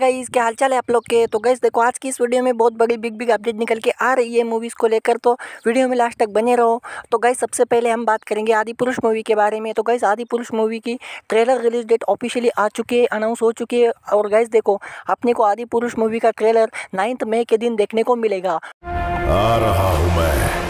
नमस्ते गाइस क्या हालचाल है आप लोग के तो गैस देखो आज की इस वीडियो में बहुत बड़ी बिग बिग अपडेट निकल के आ रही है मूवीज़ को लेकर तो वीडियो में लास्ट तक बने रहो तो गैस सबसे पहले हम बात करेंगे आदि पुरुष मूवी के बारे में तो गैस आदि पुरुष मूवी की ट्रेलर रिलीज डेट ऑफिशियली आ चुकी है अनाउंस हो चुकी है और गैस देखो अपने को आदि पुरुष मूवी का ट्रेलर नाइन्थ मई के दिन देखने को मिलेगा आ रहा हूँ मैं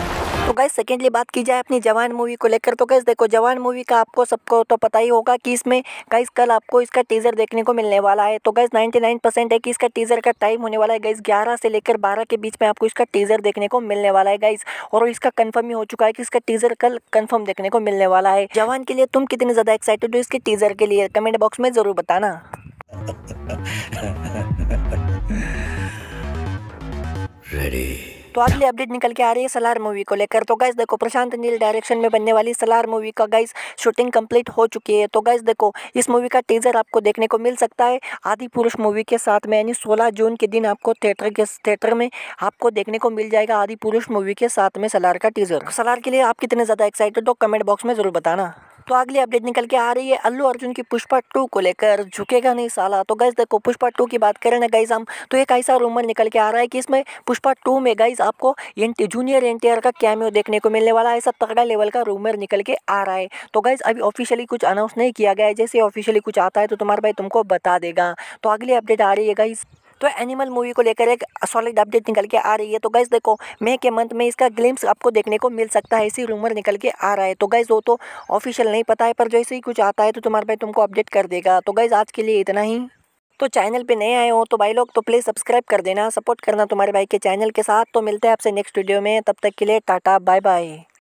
तो गैस सेकेंडली बात की जाए अपनी जवान मूवी को लेकर तो गैस देखो जवान मूवी का आपको सबको तो पता ही होगा कि इसमें गैस कल आपको इसका टीज़र देखने को मिलने वाला है तो गैस 99 परसेंट है कि इसका टीज़र का टाइम होने वाला है गैस 11 से लेकर 12 के बीच में आपको इसका टीज़र देखने को मिलने वाला है गैस और इसका कन्फर्म ही हो चुका है कि इसका टीज़र कल कन्फर्म देखने को मिलने वाला है जवान के लिए तुम कितने ज़्यादा एक्साइटेड हो इसके टीज़र के लिए कमेंट बॉक्स में ज़रूर बताना तो अगली अपडेट निकल के आ रही है सलार मूवी को लेकर तो गाइस देखो प्रशांत नील डायरेक्शन में बनने वाली सलार मूवी का गाइस शूटिंग कंप्लीट हो चुकी है तो गाइस देखो इस मूवी का टीजर आपको देखने को मिल सकता है आदि पुरुष मूवी के साथ में यानी सोलह जून के दिन आपको थिएटर के थिएटर में आपको देखने को मिल जाएगा आदि पुरुष मूवी के साथ में सलार का टीजर सलार के लिए आप कितने ज़्यादा एक्साइटेड हो कमेंट बॉक्स में ज़रूर बताना तो अगली अपडेट निकल के आ रही है अल्लू अर्जुन की पुष्पा टू को लेकर झुकेगा नहीं साला तो गाइज देखो पुष्पा टू की बात करें ना गाइज हम तो एक ऐसा रूमर निकल के आ रहा है कि इसमें पुष्पा टू में गाइज आपको जूनियर एन का कैमियो देखने को मिलने वाला है ऐसा तगड़ा लेवल का रूमर निकल के आ रहा है तो गाइज अभी ऑफिशियली कुछ अनाउंस नहीं किया गया है जैसे ऑफिशियली कुछ आता है तो तुम्हारा भाई तुमको बता देगा तो अगली अपडेट आ रही है गाइज तो एनिमल मूवी को लेकर एक सॉलिड अपडेट निकल के आ रही है तो गैस देखो मे के मंथ में इसका ग्लिम्स आपको देखने को मिल सकता है इसी रूमर निकल के आ रहा है तो गैस वो तो ऑफिशियल नहीं पता है पर जैसे ही कुछ आता है तो तुम्हारे भाई तुमको अपडेट कर देगा तो गैस आज के लिए इतना ही तो चैनल पे नए आए हो तो भाई लोग तो प्लीज़ सब्सक्राइब कर देना सपोर्ट करना तुम्हारे भाई के चैनल के साथ तो मिलते हैं आपसे नेक्स्ट वीडियो में तब तक के लिए टाटा बाय बाय